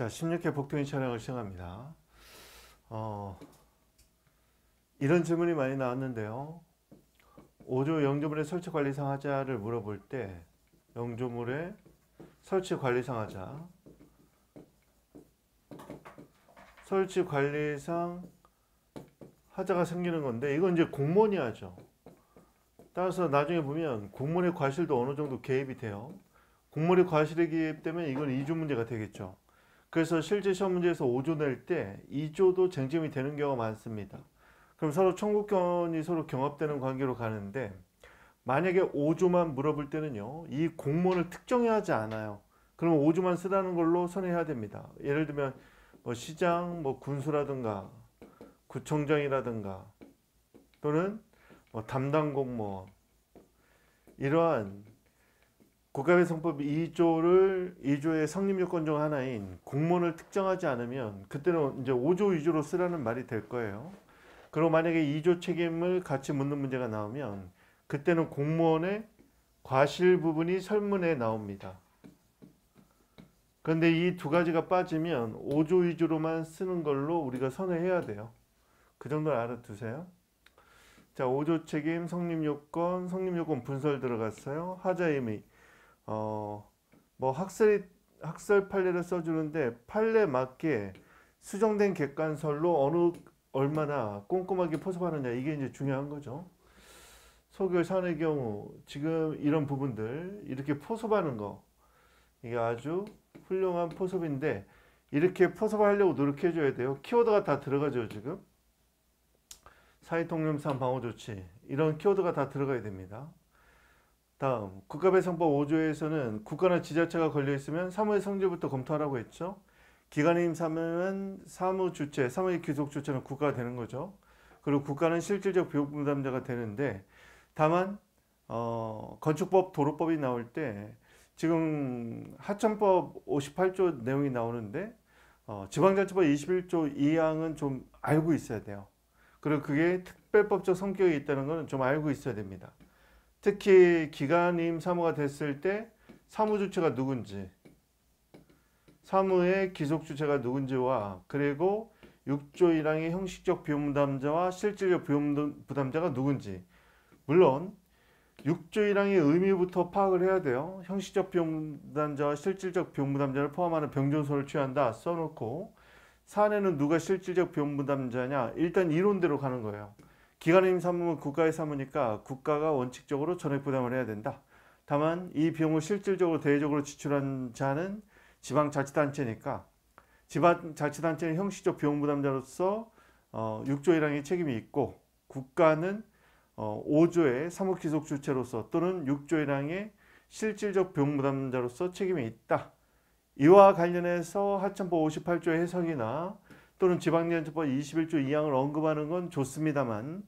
자, 16회 복통인 촬영을 시작합니다. 어, 이런 질문이 많이 나왔는데요. 5조 영조물의 설치관리 상하자를 물어볼 때 영조물의 설치관리 상하자 설치관리상 하자가 생기는 건데 이건 이제 공무원이 하죠. 따라서 나중에 보면 공무원의 과실도 어느 정도 개입이 돼요. 공무원의 과실에 개입되면 이건 이주 문제가 되겠죠. 그래서 실제 시험 문제에서 5조 낼 때 2조도 쟁점이 되는 경우가 많습니다. 그럼 서로 청구권이 서로 경합되는 관계로 가는데 만약에 5조만 물어볼 때는요. 이 공무원을 특정해야 하지 않아요. 그럼 5조만 쓰라는 걸로 선회해야 됩니다. 예를 들면 뭐 시장, 뭐 군수라든가 구청장이라든가 또는 뭐 담당 공무원 이러한 국가배상법 2조를 2조의 성립 요건 중 하나인 공무원을 특정하지 않으면 그때는 이제 5조 2조로 쓰라는 말이 될 거예요. 그리고 만약에 2조 책임을 같이 묻는 문제가 나오면 그때는 공무원의 과실 부분이 설문에 나옵니다. 그런데 이 두 가지가 빠지면 5조 2조로만 쓰는 걸로 우리가 선회해야 돼요. 그 정도는 알아두세요. 자, 5조 책임, 성립 요건, 성립 요건 분설 들어갔어요. 하자 의미. 어, 뭐학설 학설 판례를 써주는데 판례 맞게 수정된 객관설로 어느 얼마나 꼼꼼하게 포섭하느냐 이게 이제 중요한 거죠. 소결 산의 경우 지금 이런 부분들 이렇게 포섭하는 거 이게 아주 훌륭한 포섭인데 이렇게 포섭하려고 노력해 줘야 돼요. 키워드가 다 들어가죠 지금 사회통념상 방어 조치 이런 키워드가 다 들어가야 됩니다. 다음 국가배상법 5조에서는 국가나 지자체가 걸려있으면 사무의 성질부터 검토하라고 했죠. 기관임 사무는 사무 주체, 사무의 귀속 주체는 국가가 되는 거죠. 그리고 국가는 실질적 비용 부담자가 되는데 다만 어, 건축법, 도로법이 나올 때 지금 하천법 58조 내용이 나오는데 어, 지방자치법 21조 2항은 좀 알고 있어야 돼요. 그리고 그게 특별법적 성격이 있다는 것은 좀 알고 있어야 됩니다. 특히 기간임 사무가 됐을 때 사무 주체가 누군지 사무의 기속 주체가 누군지와 그리고 6조 1항의 형식적 비용 부담자와 실질적 비용 부담자가 누군지 물론 6조 1항의 의미부터 파악을 해야 돼요. 형식적 비용 부담자와 실질적 비용 부담자를 포함하는 병존서를 취한다 써놓고 사안는 누가 실질적 비용 부담자냐 일단 이론대로 가는 거예요. 기관임 삼으면 국가의사무니까 국가가 원칙적으로 전액 부담을 해야 된다. 다만 이 비용을 실질적으로 대외적으로 지출한 자는 지방자치단체니까 지방자치단체는 형식적 비용 부담자로서 6조 어, 1항의 책임이 있고 국가는 5조의 어, 사무기속 주체로서 또는 6조 1항의 실질적 비용 부담자로서 책임이 있다. 이와 관련해서 하천법 58조의 해석이나 또는 지방재난법 21조 2항을 언급하는 건 좋습니다만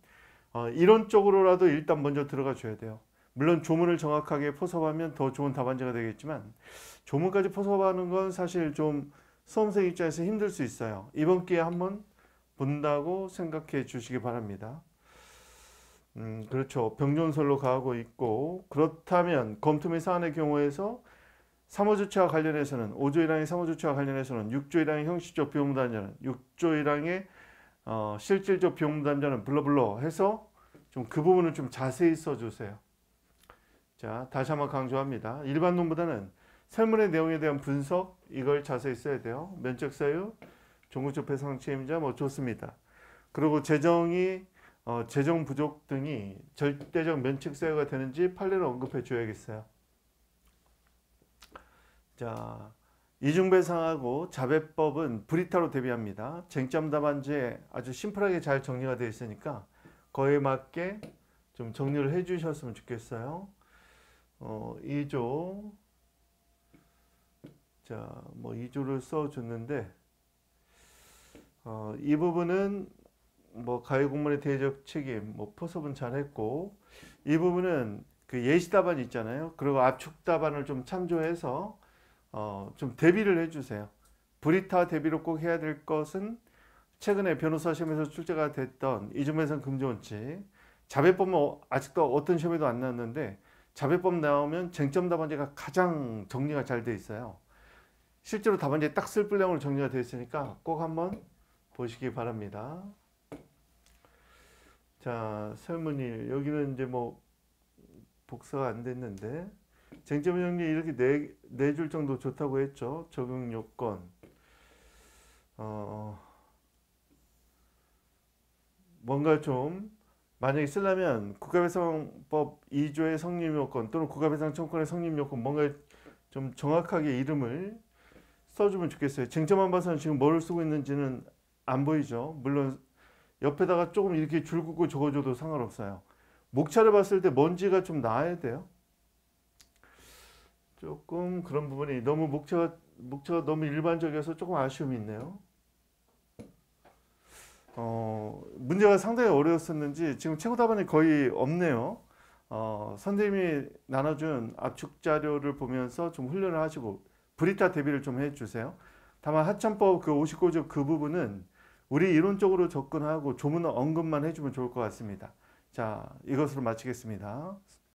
어, 이런 쪽으로라도 일단 먼저 들어가 줘야 돼요. 물론 조문을 정확하게 포섭하면 더 좋은 답안지가 되겠지만 조문까지 포섭하는 건 사실 좀 수험생 입장에서 힘들 수 있어요. 이번 기회에 한번 본다고 생각해 주시기 바랍니다. 음, 그렇죠. 병존설로 가고 있고 그렇다면 검토 및 사안의 경우에서 사모조치와 관련해서는 5조 1항의 사모조치와 관련해서는 6조 1항의 형식적 비용부담자는 6조 1항의 어, 실질적 비용부담자는 블러블러 해서 좀 그 부분을 좀 자세히 써주세요. 자 다시 한번 강조합니다. 일반론보다는 설문의 내용에 대한 분석 이걸 자세히 써야 돼요. 면책사유종국적배상책임자뭐 좋습니다. 그리고 재정이 어, 재정 부족 등이 절대적 면책사유가 되는지 판례를 언급해 줘야겠어요. 자, 이중배상하고 자배법은 브리타로 대비합니다. 쟁점 답안지에 아주 심플하게 잘 정리가 되어 있으니까 거에 맞게 좀 정리를 해 주셨으면 좋겠어요. 어, 2조 자, 뭐 2조를 써줬는데 어, 이 부분은 뭐가해공무의 대적 책임, 뭐 포섭은 잘했고 이 부분은 그 예시 답안 있잖아요. 그리고 압축 답안을 좀 참조해서 어, 좀 대비를 해주세요. 브리타 대비로 꼭 해야 될 것은 최근에 변호사 시험에서 출제가 됐던 이주면상 금지원칙 자배법은 어, 아직도 어떤 시험에도 안 나왔는데 자배법 나오면 쟁점 답안제가 가장 정리가 잘 돼 있어요. 실제로 답안제 딱 쓸 분량으로 정리가 되어 있으니까 꼭 한번 보시기 바랍니다. 자, 설문일 여기는 이제 뭐 복사가 안 됐는데 쟁점 정리 이렇게 네 네 줄 정도 좋다고 했죠. 적용 요건. 어, 어. 뭔가 좀 만약에 쓰려면 국가배상법 2조의 성립 요건 또는 국가배상 청구권의 성립 요건 뭔가 좀 정확하게 이름을 써주면 좋겠어요. 쟁점만 봐서는 지금 뭘 쓰고 있는지는 안 보이죠. 물론 옆에다가 조금 이렇게 줄 긋고 적어줘도 상관없어요. 목차를 봤을 때 먼지가 좀 나야 돼요. 조금 그런 부분이 너무 목차가 목차 너무 일반적이어서 조금 아쉬움이 있네요. 어, 문제가 상당히 어려웠었는지 지금 최고 답안이 거의 없네요. 어, 선생님이 나눠준 압축 자료를 보면서 좀 훈련을 하시고 브리타 대비를 좀 해주세요. 다만 하천법 그 59조 그 부분은 우리 이론적으로 접근하고 조문 언급만 해주면 좋을 것 같습니다. 자, 이것으로 마치겠습니다.